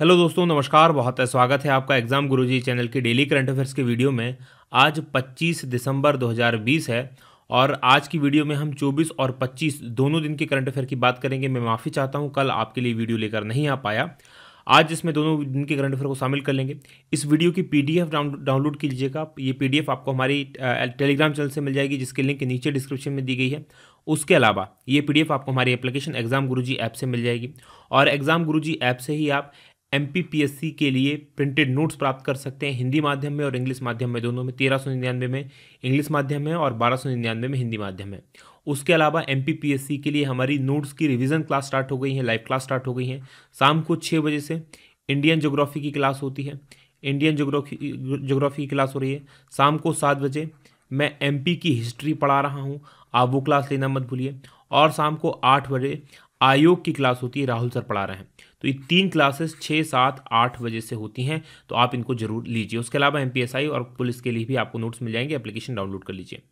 hello दोस्तों नमस्कार बहुत स्वागत है आपका एग्जाम गुरुजी चैनल की डेली करंट अफेयर्स के वीडियो में आज 25 दिसंबर 2020 है और आज की वीडियो में हम 24 और 25 दोनों दिन के करंट अफेयर की बात करेंगे मैं माफ़ी चाहता हूं कल आपके लिए वीडियो लेकर नहीं आ पाया आज इसमें दोनों दिन के करंट अफेयर को शामिल कर लेंगे इस वीडियो की पी डाउनलोड कीजिएगा ये पी आपको हमारी टेलीग्राम चैनल से मिल जाएगी जिसके लिंक नीचे डिस्क्रिप्शन में दी गई है उसके अलावा ये पीडीएफ आपको हमारी एप्लीकेशन एग्जाम गुरुजी ऐप से मिल जाएगी और एग्जाम गुरुजी ऐप से ही आप एम के लिए प्रिंटेड नोट्स प्राप्त कर सकते हैं हिंदी माध्यम में और इंग्लिश माध्यम में दोनों में तेरह सौ निन्यानवे में इंग्लिश माध्यम है और बारह सौ निन्यानवे में हिंदी माध्यम है उसके अलावा एम के लिए हमारी नोट्स की रिविज़न क्लास स्टार्ट हो गई है लाइव क्लास स्टार्ट हो गई है शाम को छः बजे से इंडियन जोग्राफी की क्लास होती है इंडियन जोग्राफी जोग्राफी की क्लास हो रही है शाम को सात बजे मैं एम की हिस्ट्री पढ़ा रहा हूँ आप वो क्लास लेना मत भूलिए और शाम को आठ बजे आयोग की क्लास होती है राहुल सर पढ़ा रहे हैं तो ये तीन क्लासेस छः सात आठ बजे से होती हैं तो आप इनको जरूर लीजिए उसके अलावा एम और पुलिस के लिए भी आपको नोट्स मिल जाएंगे एप्लीकेशन डाउनलोड कर लीजिए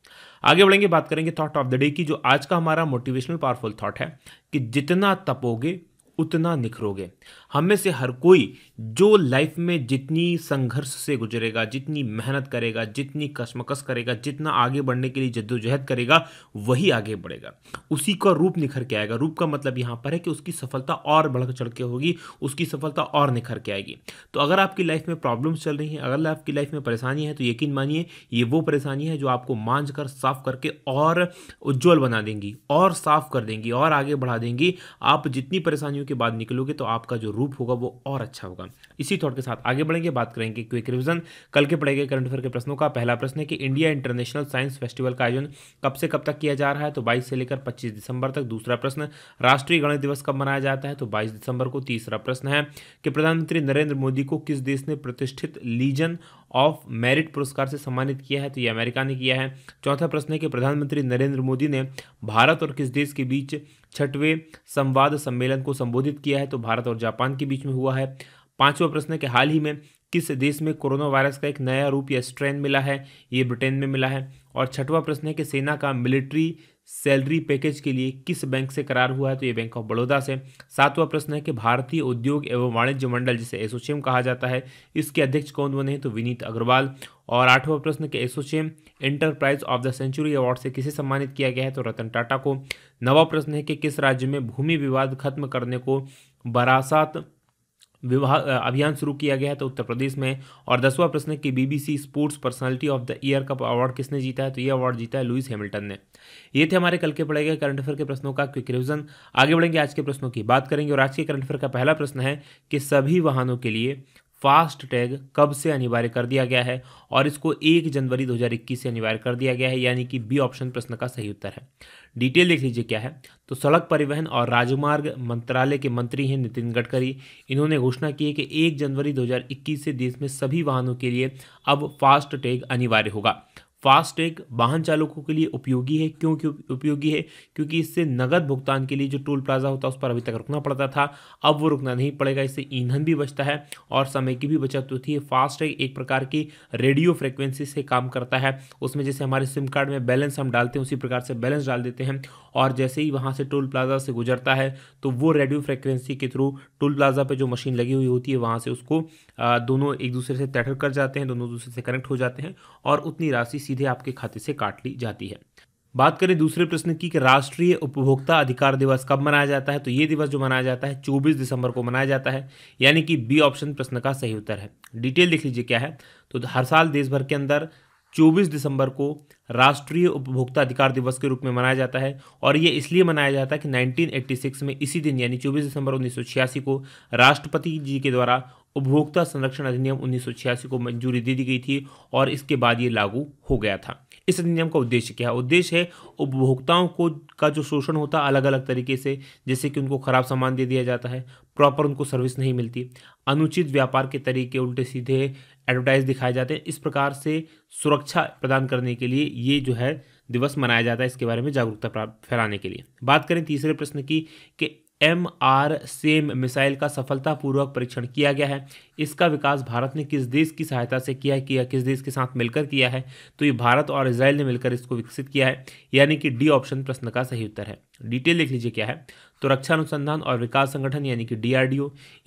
आगे बढ़ेंगे बात करेंगे थॉट ऑफ द डे की जो आज का हमारा मोटिवेशनल पावरफुल थॉट है कि जितना तपोगे उतना निखरोगे हम में से हर कोई जो लाइफ में जितनी संघर्ष से गुजरेगा जितनी मेहनत करेगा जितनी कशमकश करेगा जितना आगे बढ़ने के लिए जद्दोजहद करेगा वही आगे बढ़ेगा उसी का रूप निखर के आएगा रूप का मतलब यहाँ पर है कि उसकी सफलता और बढ़ चढ़ के होगी उसकी सफलता और निखर के आएगी तो अगर आपकी लाइफ में प्रॉब्लम्स चल रही हैं अगर आपकी लाइफ में परेशानी है तो यकीन मानिए ये वो परेशानी है जो आपको मांझ कर साफ करके और उज्ज्वल बना देंगी और साफ कर देंगी और आगे बढ़ा देंगी आप जितनी परेशानियों के बाद निकलोगे तो आपका जो रूप होगा वो और अच्छा होगा इसी थॉट के साथ आगे बढ़ेंगे बात करेंगे क्विक रिविजन कल के पढ़े गए करंट अफेयर के प्रश्नों का पहला प्रश्न है कि इंडिया इंटरनेशनल साइंस फेस्टिवल का आयोजन कब से कब तक किया जा रहा है तो बाईस से लेकर पच्चीस दिसंबर तक दूसरा प्रश्न राष्ट्रीय गणित दिवस कब मनाया जाता है तो बाईस दिसंबर को तीसरा प्रश्न है कि प्रधानमंत्री नरेंद्र मोदी को किस देश ने प्रतिष्ठित लीजन ऑफ मेरिट पुरस्कार से सम्मानित किया है तो ये अमेरिका ने किया है चौथा प्रश्न है कि प्रधानमंत्री नरेंद्र मोदी ने भारत और किस देश के बीच छठवें संवाद सम्मेलन को संबोधित किया है तो भारत और जापान के बीच में हुआ है पांचवा प्रश्न है कि हाल ही में किस देश में कोरोना वायरस का एक नया रूप या स्ट्रेन मिला है ये ब्रिटेन में मिला है और छठवां प्रश्न है कि सेना का मिलिट्री सैलरी पैकेज के लिए किस बैंक से करार हुआ है तो ये बैंक ऑफ बड़ौदा से सातवां प्रश्न है कि भारतीय उद्योग एवं वाणिज्य मंडल जिसे एसोचेम कहा जाता है इसके अध्यक्ष कौन बने हैं तो विनीत अग्रवाल और आठवां प्रश्न के ASSOCHAM enterprise of the century award से किसे सम्मानित किया गया है तो रतन टाटा को नवा प्रश्न है कि किस राज्य में भूमि विवाद खत्म करने को बरासात विवाह अभियान शुरू किया गया है तो उत्तर प्रदेश में और दसवां प्रश्न है कि BBC sports personality of the year का अवार्ड किसने जीता है तो ये अवार्ड जीता है लुइस हैमिल्टन ने ये थे हमारे कल के पढ़े गए करंट अफेयर के प्रश्नों का क्विक रिविजन आगे बढ़ेंगे आज के प्रश्नों की बात करेंगे और आज के करंट अफेयर का पहला प्रश्न है कि सभी वाहनों के लिए फास्ट टैग कब से अनिवार्य कर दिया गया है और इसको एक जनवरी 2021 से अनिवार्य कर दिया गया है यानी कि बी ऑप्शन प्रश्न का सही उत्तर है डिटेल देख लीजिए क्या है तो सड़क परिवहन और राजमार्ग मंत्रालय के मंत्री हैं नितिन गडकरी इन्होंने घोषणा की है कि एक जनवरी 2021 से देश में सभी वाहनों के लिए अब फास्ट टैग अनिवार्य होगा फास्टैग वाहन चालकों के लिए उपयोगी है क्यों क्यों उपयोगी है क्योंकि इससे नगद भुगतान के लिए जो टोल प्लाजा होता है उस पर अभी तक रुकना पड़ता था अब वो रुकना नहीं पड़ेगा इससे ईंधन भी बचता है और समय की भी बचत होती है फास्टैग एक प्रकार की रेडियो फ्रिक्वेंसी से काम करता है उसमें जैसे हमारे सिम कार्ड में बैलेंस हम डालते हैं उसी प्रकार से बैलेंस डाल देते हैं और जैसे ही वहाँ से टोल प्लाजा से गुजरता है तो वो रेडियो फ्रिक्वेंसी के थ्रू टोल प्लाजा पर जो मशीन लगी हुई होती है वहाँ से उसको दोनों एक दूसरे से तैठर कर जाते हैं दोनों दूसरे से कनेक्ट हो जाते हैं और उतनी राशि सीधे आपके खाते से काट ली जाती है बात करें दूसरे प्रश्न की कि राष्ट्रीय उपभोक्ता अधिकार दिवस कब मनाया जाता है तो ये दिवस जो मनाया जाता है 24 दिसंबर को मनाया जाता है यानी कि बी ऑप्शन प्रश्न का सही उत्तर है डिटेल देख लीजिए क्या है तो हर साल देश भर के अंदर 24 दिसंबर को राष्ट्रीय उपभोक्ता अधिकार दिवस के रूप में मनाया जाता है और ये इसलिए मनाया जाता है कि 1986 में इसी दिन यानी 24 दिसंबर उन्नीस को राष्ट्रपति जी के द्वारा उपभोक्ता संरक्षण अधिनियम उन्नीस को मंजूरी दे दी गई थी और इसके बाद ये लागू हो गया था इस अधिनियम का उद्देश्य क्या है उद्देश्य है उपभोक्ताओं को का जो शोषण होता है अलग अलग तरीके से जैसे कि उनको खराब सामान दे दिया जाता है प्रॉपर उनको सर्विस नहीं मिलती अनुचित व्यापार के तरीके उल्टे सीधे एडवर्टाइज दिखाए जाते हैं इस प्रकार से सुरक्षा प्रदान करने के लिए ये जो है दिवस मनाया जाता है इसके बारे में जागरूकता फैलाने के लिए बात करें तीसरे प्रश्न की कि एम आर सेम मिसाइल का सफलतापूर्वक परीक्षण किया गया है इसका विकास भारत ने किस देश की सहायता से किया है किया किस देश के साथ मिलकर किया है तो ये भारत और इसराइल ने मिलकर इसको विकसित किया है यानी कि डी ऑप्शन प्रश्न का सही उत्तर है डिटेल देख लीजिए क्या है तो रक्षा अनुसंधान और विकास संगठन यानी कि डी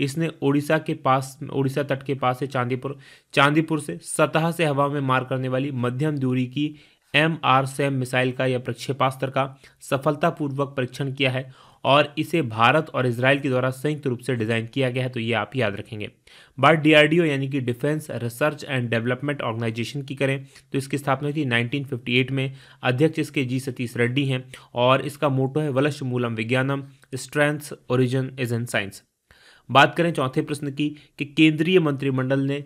इसने ओडिशा के पास ओडिशा तट के पास से चांदीपुर चांदीपुर से सतह से हवा में मार करने वाली मध्यम दूरी की एम आर सेम मिसाइल का या प्रक्षेपास्त्र का सफलतापूर्वक परीक्षण किया है और इसे भारत और इसराइल के द्वारा संयुक्त रूप से डिज़ाइन किया गया है तो ये आप याद रखेंगे बात डीआरडीओ यानी कि defence research and development organisation की करें तो इसकी स्थापना थी 1958 में अध्यक्ष इसके जी सतीश रेड्डी हैं और इसका मोटो है वलश मूलम विज्ञानम strengths origin is in science बात करें चौथे प्रश्न की कि केंद्रीय मंत्रिमंडल ने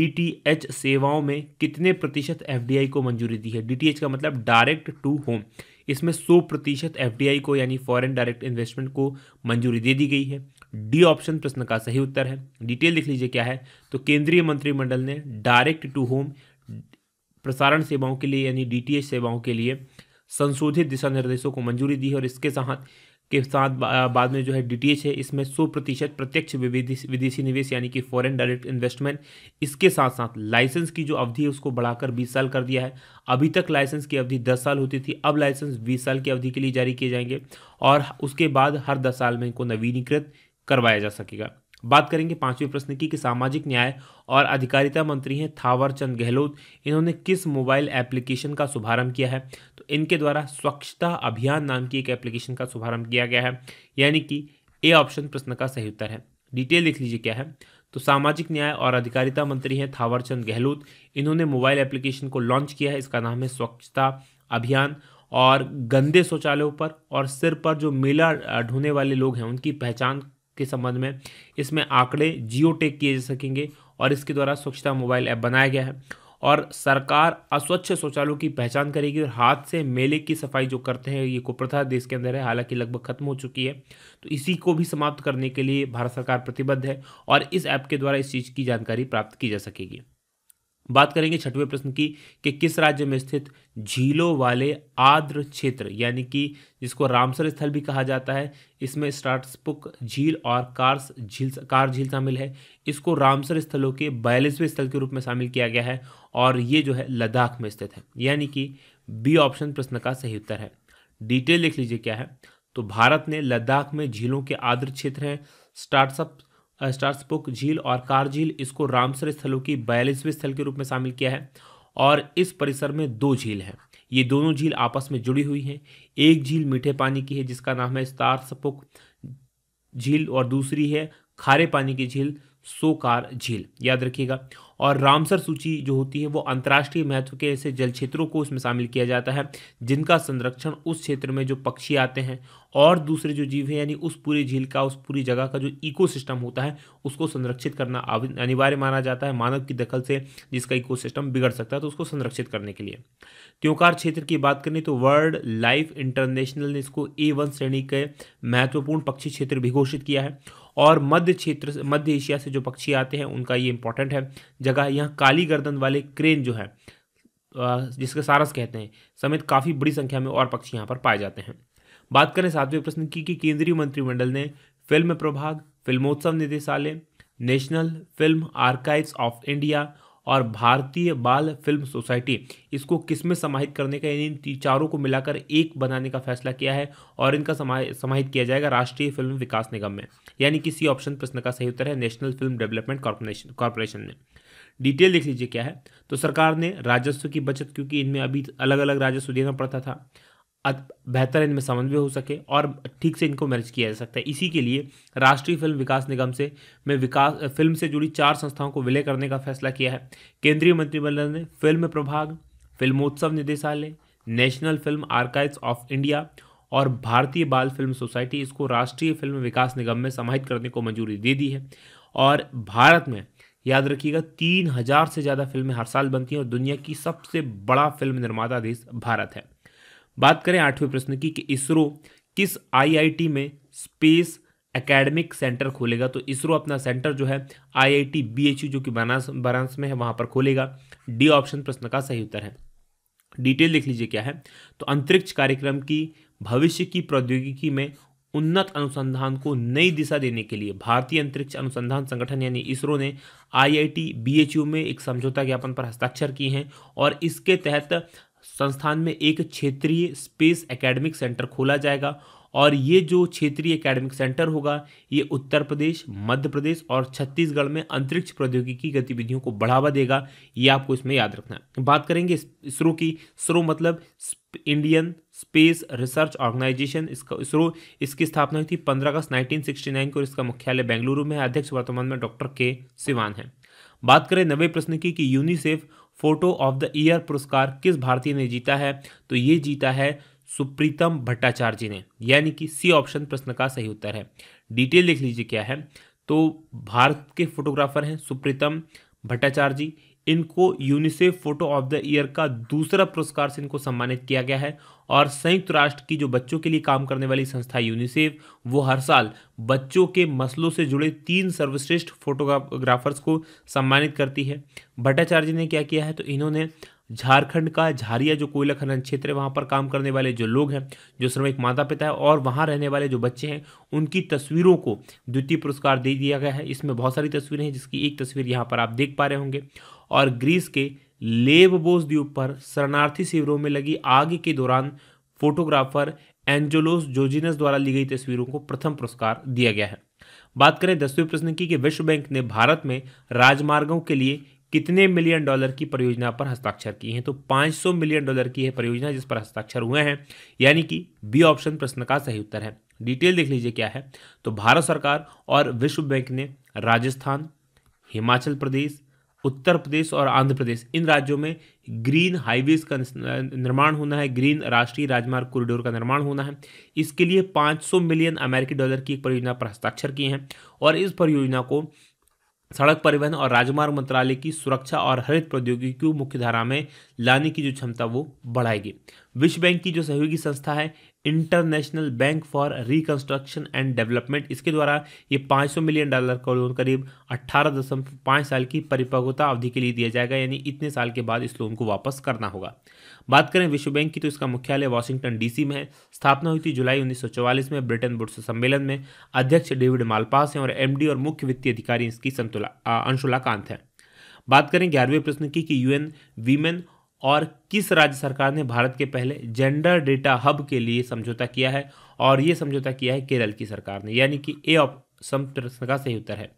डीटीएच सेवाओं में कितने प्रतिशत एफडीआई को मंजूरी दी है डीटीएच का मतलब डायरेक्ट टू होम इसमें सौ प्रतिशत एफ को यानी फॉरेन डायरेक्ट इन्वेस्टमेंट को मंजूरी दे दी गई है डी ऑप्शन प्रश्न का सही उत्तर है डिटेल लिख लीजिए क्या है तो केंद्रीय मंत्रिमंडल ने डायरेक्ट टू होम प्रसारण सेवाओं के लिए यानी डी सेवाओं के लिए संशोधित दिशा निर्देशों को मंजूरी दी है और इसके साथ के साथ बाद में जो है डी है इसमें 100 प्रतिशत प्रत्यक्ष विदेशी निवेश यानी कि फॉरेन डायरेक्ट इन्वेस्टमेंट इसके साथ साथ लाइसेंस की जो अवधि है उसको बढ़ाकर 20 साल कर दिया है अभी तक लाइसेंस की अवधि 10 साल होती थी अब लाइसेंस 20 साल की अवधि के लिए जारी किए जाएंगे और उसके बाद हर दस साल में इनको नवीनीकृत करवाया जा सकेगा बात करेंगे पांचवें प्रश्न की कि सामाजिक न्याय और अधिकारिता मंत्री हैं थावर चंद गहलोत इन्होंने किस मोबाइल एप्लीकेशन का शुभारंभ किया है तो इनके द्वारा स्वच्छता अभियान नाम की एक एप्लीकेशन का शुभारंभ किया गया है यानी कि ए ऑप्शन प्रश्न का सही उत्तर है डिटेल लिख लीजिए क्या है तो सामाजिक न्याय और अधिकारिता मंत्री हैं थावरचंद गहलोत इन्होंने मोबाइल एप्लीकेशन को लॉन्च किया है इसका नाम है स्वच्छता अभियान और गंदे शौचालयों पर और सिर पर जो मेला ढोने वाले लोग हैं उनकी पहचान के संबंध में इसमें आंकड़े जियो टेक किए जा सकेंगे और इसके द्वारा स्वच्छता मोबाइल ऐप बनाया गया है और सरकार अस्वच्छ शौचालयों की पहचान करेगी और हाथ से मेले की सफाई जो करते हैं ये कुप्रथा देश के अंदर है हालांकि लगभग खत्म हो चुकी है तो इसी को भी समाप्त करने के लिए भारत सरकार प्रतिबद्ध है और इस ऐप के द्वारा इस चीज़ की जानकारी प्राप्त की जा सकेगी बात करेंगे छठवें प्रश्न की कि किस राज्य में स्थित झीलों वाले आर्द्र क्षेत्र यानी कि जिसको रामसर स्थल भी कहा जाता है इसमें स्टार्टस्पुक झील और कार्स झील कार झील शामिल है इसको रामसर स्थलों के बयालीसवें स्थल के रूप में शामिल किया गया है और ये जो है लद्दाख में स्थित है यानी कि बी ऑप्शन प्रश्न का सही उत्तर है डिटेल लिख लीजिए क्या है तो भारत ने लद्दाख में झीलों के आर्द्र क्षेत्र हैं स्टार्टअप बुक झील और कार झील इसको रामसर स्थलों की बयालीसवें स्थल के रूप में शामिल किया है और इस परिसर में दो झील हैं ये दोनों झील आपस में जुड़ी हुई हैं एक झील मीठे पानी की है जिसका नाम है स्टार्सपुक झील और दूसरी है खारे पानी की झील सोकार झील याद रखिएगा और रामसर सूची जो होती है वो अंतर्राष्ट्रीय महत्व के ऐसे जल क्षेत्रों को उसमें शामिल किया जाता है जिनका संरक्षण उस क्षेत्र में जो पक्षी आते हैं और दूसरे जो जीव हैं यानी उस पूरी झील का उस पूरी जगह का जो इकोसिस्टम होता है उसको संरक्षित करना अनिवार्य माना जाता है मानव की दखल से जिसका इको बिगड़ सकता है तो उसको संरक्षित करने के लिए त्योकार क्षेत्र की बात करें तो वर्ल्ड लाइफ इंटरनेशनल ने इसको ए वन श्रेणी के महत्वपूर्ण पक्षी क्षेत्र भी घोषित किया है और मध्य क्षेत्र मध्य एशिया से जो पक्षी आते हैं उनका ये इंपॉर्टेंट है जगह यहाँ काली गर्दन वाले क्रेन जो है जिसके सारस कहते हैं समेत काफ़ी बड़ी संख्या में और पक्षी यहाँ पर पाए जाते हैं बात करें सातवें प्रश्न की कि केंद्रीय मंत्रिमंडल ने फिल्म प्रभाग फिल्मोत्सव निदेशालय national film archives of India और भारतीय बाल फिल्म सोसाइटी इसको किसमें समाहित करने का इन चारों को मिलाकर एक बनाने का फैसला किया है और इनका समाहित किया जाएगा राष्ट्रीय फिल्म विकास निगम में यानी कि सी ऑप्शन प्रश्न का सही उत्तर है national film development corporation corporation में डिटेल देख लीजिए क्या है तो सरकार ने राजस्व की बचत क्योंकि इनमें अभी अलग अलग राजस्व देना पड़ता था बेहतर इनमें समन्वय हो सके और ठीक से इनको मैनेज किया जा सकता है इसी के लिए राष्ट्रीय फिल्म विकास निगम से में विकास फिल्म से जुड़ी चार संस्थाओं को विलय करने का फैसला किया है केंद्रीय मंत्रिमंडल ने फिल्म प्रभाग फिल्मोत्सव निदेशालय national film archives of India और भारतीय बाल फिल्म सोसाइटी इसको राष्ट्रीय फिल्म विकास निगम में समाहित करने को मंजूरी दे दी है और भारत में याद रखिएगा तीन हज़ार से ज़्यादा फिल्में हर साल बनती हैं और दुनिया की सबसे बड़ा फिल्म निर्माता देश भारत है बात करें आठवें प्रश्न की कि इसरो किस आईआईटी में स्पेस एकेडमिक सेंटर खोलेगा तो इसरो अपना सेंटर जो है आईआईटी बीएचयू जो कि बनास बनारस में है वहां पर खोलेगा डी ऑप्शन प्रश्न का सही उत्तर है डिटेल देख लीजिए क्या है तो अंतरिक्ष कार्यक्रम की भविष्य की प्रौद्योगिकी में उन्नत अनुसंधान को नई दिशा देने के लिए भारतीय अंतरिक्ष अनुसंधान संगठन यानी इसरो ने आईआईटी बीएचयू में एक समझौता ज्ञापन पर हस्ताक्षर किए हैं और इसके तहत संस्थान में एक क्षेत्रीय स्पेस एकेडमिक सेंटर खोला जाएगा और ये जो क्षेत्रीय एकेडमिक सेंटर होगा ये उत्तर प्रदेश मध्य प्रदेश और छत्तीसगढ़ में अंतरिक्ष प्रौद्योगिकी गतिविधियों को बढ़ावा देगा ये आपको इसमें याद रखना है बात करेंगे इसरो की इसरो मतलब इंडियन स्पेस रिसर्च ऑर्गेनाइजेशन इसका इसरो इसकी स्थापना हुई थी पंद्रह अगस्त नाइन को इसका मुख्यालय बेंगलुरु में अध्यक्ष वर्तमान में डॉक्टर के सिवान है बात करें नवे प्रश्न की कि UNICEF photo of the year पुरस्कार किस भारतीय ने जीता है तो ये जीता है सुप्रीतम भट्टाचार्य ने यानी कि सी ऑप्शन प्रश्न का सही उत्तर है डिटेल लिख लीजिए क्या है तो भारत के फोटोग्राफर हैं सुप्रीतम भट्टाचार्य इनको UNICEF photo of the year का दूसरा पुरस्कार से इनको सम्मानित किया गया है और संयुक्त राष्ट्र की जो बच्चों के लिए काम करने वाली संस्था यूनिसेफ वो हर साल बच्चों के मसलों से जुड़े तीन सर्वश्रेष्ठ फोटोग्राफर्स को सम्मानित करती है भट्टाचार्य ने क्या किया है तो इन्होंने झारखंड का झारिया जो कोयला खनन क्षेत्र है वहाँ पर काम करने वाले जो लोग हैं जो श्रमिक माता पिता है और वहाँ रहने वाले जो बच्चे हैं उनकी तस्वीरों को द्वितीय पुरस्कार दे दिया गया है इसमें बहुत सारी तस्वीरें हैं जिसकी एक तस्वीर यहाँ पर आप देख पा रहे होंगे और ग्रीस के लेबोस द्वीप पर शरणार्थी शिविरों में लगी आग के दौरान फोटोग्राफर एंजोलोस जोजिनस द्वारा ली गई तस्वीरों को प्रथम पुरस्कार दिया गया है बात करें दसवें प्रश्न की कि विश्व बैंक ने भारत में राजमार्गों के लिए कितने मिलियन डॉलर की परियोजना पर हस्ताक्षर किए हैं तो 500 मिलियन डॉलर की है परियोजना जिस पर हस्ताक्षर हुए हैं यानी कि बी ऑप्शन प्रश्न का सही उत्तर है डिटेल देख लीजिए क्या है तो भारत सरकार और विश्व बैंक ने राजस्थान हिमाचल प्रदेश उत्तर प्रदेश और आंध्र प्रदेश इन राज्यों में ग्रीन हाईवेज का निर्माण होना है ग्रीन राष्ट्रीय राजमार्ग कॉरिडोर का निर्माण होना है इसके लिए 500 मिलियन अमेरिकी डॉलर की एक परियोजना पर हस्ताक्षर किए हैं और इस परियोजना को सड़क परिवहन और राजमार्ग मंत्रालय की सुरक्षा और हरित प्रौद्योगिकी को मुख्य धारा में लाने की जो क्षमता वो बढ़ाएगी विश्व बैंक की जो सहयोगी संस्था है international bank for reconstruction and development इसके द्वारा ये 500 मिलियन डॉलर का लोन करीब अट्ठारह साल की परिपक्वता अवधि के लिए दिया जाएगा यानी इतने साल के बाद इस लोन को वापस करना होगा बात करें विश्व बैंक की तो इसका मुख्यालय वाशिंगटन डीसी में है स्थापना हुई थी जुलाई उन्नीस में ब्रिटेन बुड्स सम्मेलन में अध्यक्ष डेविड मालपास हैं और एमडी और मुख्य वित्तीय अधिकारी इसकी संतुला अंशुला कांत हैं बात करें ग्यारहवें प्रश्न की कि यूएन वीमेन और किस राज्य सरकार ने भारत के पहले जेंडर डेटा हब के लिए समझौता किया है और ये समझौता किया है केरल की सरकार ने यानी कि ए ऑप्शन प्रश्न का सही उत्तर है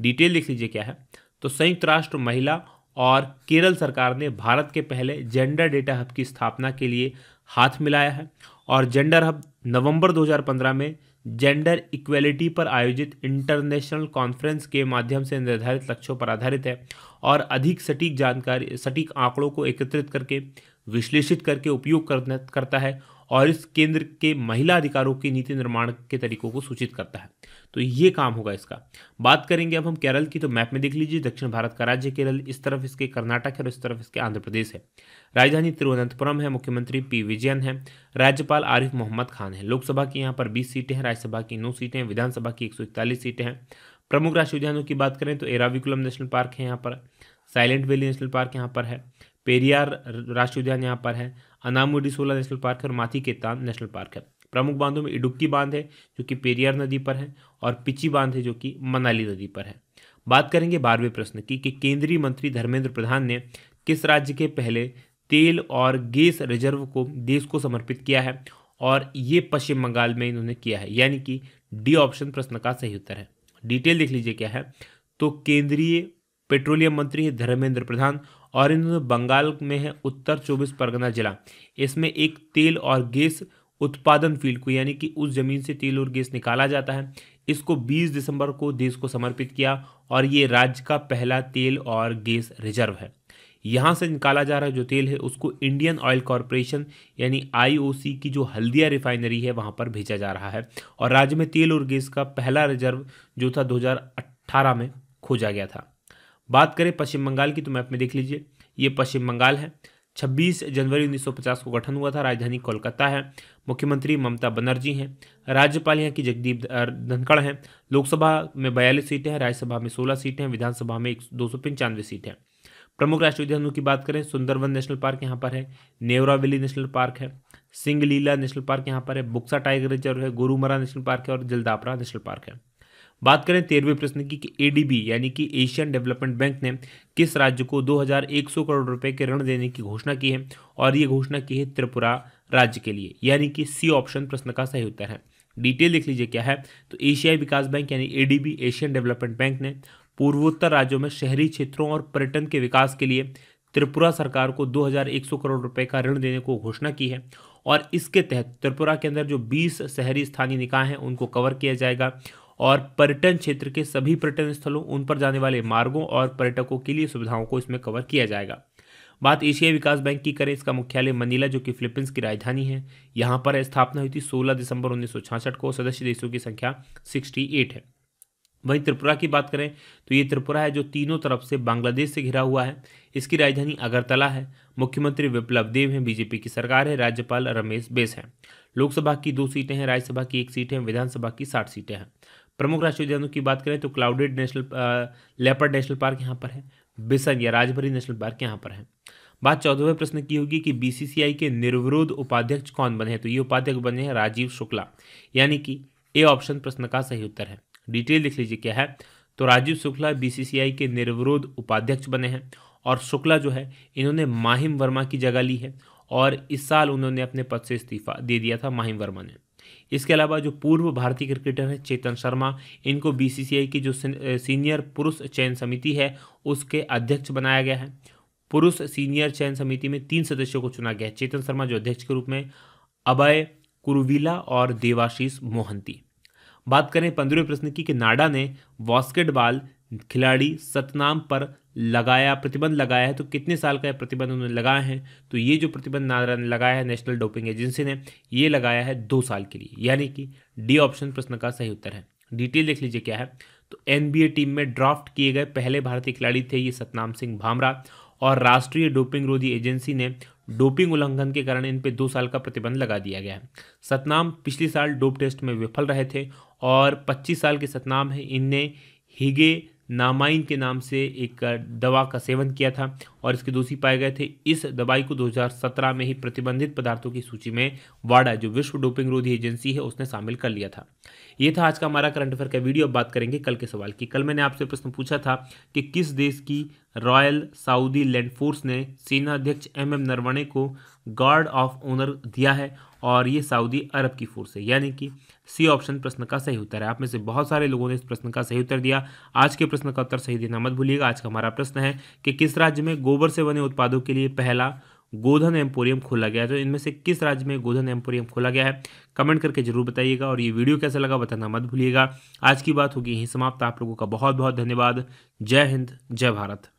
डिटेल लिख लीजिए क्या है तो संयुक्त राष्ट्र महिला और केरल सरकार ने भारत के पहले जेंडर डेटा हब की स्थापना के लिए हाथ मिलाया है और जेंडर हब नवंबर 2015 में जेंडर इक्वेलिटी पर आयोजित इंटरनेशनल कॉन्फ्रेंस के माध्यम से निर्धारित लक्ष्यों पर आधारित है और अधिक सटीक जानकारी सटीक आंकड़ों को एकत्रित करके विश्लेषित करके उपयोग करता है और इस केंद्र के महिला अधिकारों की नीति निर्माण के तरीकों को सूचित करता है तो ये काम होगा इसका बात करेंगे अब हम केरल की तो मैप में देख लीजिए दक्षिण भारत का राज्य केरल इस तरफ इसके कर्नाटक है और इस तरफ इसके आंध्र प्रदेश है राजधानी तिरुवनंतपुरम है मुख्यमंत्री पी विजयन है राज्यपाल आरिफ मोहम्मद खान है लोकसभा की यहाँ पर बीस सीटें हैं राज्यसभा की नौ सीटें हैं विधानसभा की एक सीटें हैं प्रमुख राष्ट्रीय उद्यानों की बात करें तो एराविकुलम नेशनल पार्क है यहाँ पर साइलेंट वैली नेशनल पार्क यहाँ पर है पेरियार राष्ट्रीय उद्यान यहाँ पर है सोला नेशनल पार्क है और माथी केतान नेशनल पार्क है प्रमुख बांधों में इडुक्की बांध है जो कि पेरियार नदी पर है और पिची बांध है जो कि मनाली नदी पर है बात करेंगे बारहवें प्रश्न की कि केंद्रीय मंत्री धर्मेंद्र प्रधान ने किस राज्य के पहले तेल और गैस रिजर्व को देश को समर्पित किया है और ये पश्चिम बंगाल में इन्होंने किया है यानी कि डी ऑप्शन प्रश्न का सही उत्तर है डिटेल देख लीजिए क्या है तो केंद्रीय पेट्रोलियम मंत्री धर्मेंद्र प्रधान और इन बंगाल में है उत्तर चौबीस परगना जिला इसमें एक तेल और गैस उत्पादन फील्ड को यानी कि उस जमीन से तेल और गैस निकाला जाता है इसको 20 दिसंबर को देश को समर्पित किया और ये राज्य का पहला तेल और गैस रिजर्व है यहाँ से निकाला जा रहा जो तेल है उसको इंडियन ऑयल कॉरपोरेशन यानी आईओसी की जो हल्दिया रिफाइनरी है वहाँ पर भेजा जा रहा है और राज्य में तेल और गैस का पहला रिजर्व जो था 2018 में खोजा गया था बात करें पश्चिम बंगाल की तो मैप में देख लीजिए ये पश्चिम बंगाल है 26 जनवरी 1950 को गठन हुआ था राजधानी कोलकाता है मुख्यमंत्री ममता बनर्जी हैं राज्यपाल यहाँ की जगदीप धनखड़ हैं लोकसभा में बयालीस सीटें हैं राज्यसभा में सोलह सीटें हैं विधानसभा में दो सौ पंचानवे सीटें हैं प्रमुख राष्ट्रीय उद्यानों की बात करें सुंदरवन नेशनल पार्क यहाँ पर है नेवरावली नेशनल पार्क है सिंगलीला नेशनल पार्क यहाँ पर है बुक्सा टाइगर रिजर्व है गुरुमरा नेशनल पार्क है और जलदापरा नेशनल पार्क है बात करें तेरहवें प्रश्न की कि एडीबी यानी कि एशियन डेवलपमेंट बैंक ने किस राज्य को 2100 करोड़ रुपए के ऋण देने की घोषणा की है और ये घोषणा की है त्रिपुरा राज्य के लिए यानी कि सी ऑप्शन प्रश्न का सही उत्तर है डिटेल देख लीजिए क्या है तो एशियाई विकास बैंक यानी ए एशियन डेवलपमेंट बैंक ने पूर्वोत्तर राज्यों में शहरी क्षेत्रों और पर्यटन के विकास के लिए त्रिपुरा सरकार को 2100 करोड़ रुपए का ऋण देने को घोषणा की है और इसके तहत त्रिपुरा के अंदर जो 20 शहरी स्थानीय निकाय हैं उनको कवर किया जाएगा और पर्यटन क्षेत्र के सभी पर्यटन स्थलों उन पर जाने वाले मार्गों और पर्यटकों के लिए सुविधाओं को इसमें कवर किया जाएगा बात एशियाई विकास बैंक की करें इसका मुख्यालय मनीला जो कि फिलीपींस की राजधानी है यहाँ पर स्थापना हुई थी 16 दिसंबर उन्नीस को सदस्य देशों की संख्या 68 है वहीं त्रिपुरा की बात करें तो ये त्रिपुरा है जो तीनों तरफ से बांग्लादेश से घिरा हुआ है इसकी राजधानी अगरतला है मुख्यमंत्री विप्लव देव हैं बीजेपी की सरकार है राज्यपाल रमेश बेस हैं लोकसभा की दो सीटें हैं राज्यसभा की एक सीट है विधानसभा की साठ सीटें हैं प्रमुख राष्ट्रीय उद्यानों की बात करें तो clouded national leopard national park यहाँ पर है बिसन या राजभरी नेशनल पार्क यहाँ पर है बात चौदहवें प्रश्न की होगी कि बीसीसीआई के निर्विरोध उपाध्यक्ष कौन बने हैं तो ये उपाध्यक्ष बने हैं राजीव शुक्ला यानी कि ए ऑप्शन प्रश्न का सही उत्तर है डिटेल लिख लीजिए क्या है तो राजीव शुक्ला बीसीसीआई के निर्विरोध उपाध्यक्ष बने हैं और शुक्ला जो है इन्होंने माहिम वर्मा की जगह ली है और इस साल उन्होंने अपने पद से इस्तीफा दे दिया था माहिम वर्मा ने इसके अलावा जो पूर्व भारतीय क्रिकेटर हैं चेतन शर्मा इनको बीसीसीआई की जो सीनियर पुरुष चयन समिति है उसके अध्यक्ष बनाया गया है पुरुष सीनियर चयन समिति में तीन सदस्यों को चुना गया है चेतन शर्मा जो अध्यक्ष के रूप में अभय कुरुविला और देवाशीष मोहंती बात करें पंद्रहवें प्रश्न की कि नाडा ने बास्केटबॉल खिलाड़ी सतनाम पर लगाया प्रतिबंध लगाया है तो कितने साल का प्रतिबंध उन्होंने लगाए हैं तो ये जो प्रतिबंध नारा ने लगाया है नेशनल डोपिंग एजेंसी ने ये लगाया है दो साल के लिए यानी कि डी ऑप्शन प्रश्न का सही उत्तर है डिटेल देख लीजिए क्या है तो एन टीम में ड्राफ्ट किए गए पहले भारतीय खिलाड़ी थे ये सतनाम सिंह भामरा और राष्ट्रीय डोपिंग रोधी एजेंसी ने डोपिंग उल्लंघन के कारण इन पर दो साल का प्रतिबंध लगा दिया गया है सतनाम पिछले साल डोप टेस्ट में विफल रहे थे और 25 साल के सतनाम हैं इनने हिगे नामाइन के नाम से एक दवा का सेवन किया था और इसके दोषी पाए गए थे इस दवाई को 2017 में ही प्रतिबंधित पदार्थों की सूची में वाडा जो विश्व डोपिंग रोधी एजेंसी है उसने शामिल कर लिया था यह था आज का हमारा करंट अफेयर का वीडियो अब बात करेंगे कल के सवाल की कल मैंने आपसे प्रश्न पूछा था कि किस देश की रॉयल साउदी लैंड फोर्स ने सेना अध्यक्ष एम एम नरवणे को गार्ड ऑफ ऑनर दिया है और ये सऊदी अरब की फोर्स है यानी कि सी ऑप्शन प्रश्न का सही उत्तर है आप में से बहुत सारे लोगों ने इस प्रश्न का सही उत्तर दिया आज के प्रश्न का उत्तर सही देना मत भूलिएगा आज का हमारा प्रश्न है कि किस राज्य में गोबर से बने उत्पादों के लिए पहला गोधन एम्पोरियम खोला गया है तो इनमें से किस राज्य में गोधन एम्पोरियम खोला गया है कमेंट करके जरूर बताइएगा और ये वीडियो कैसा लगा बताना मत भूलिएगा आज की बात होगी यहीं समाप्त आप लोगों का बहुत बहुत धन्यवाद जय हिंद जय भारत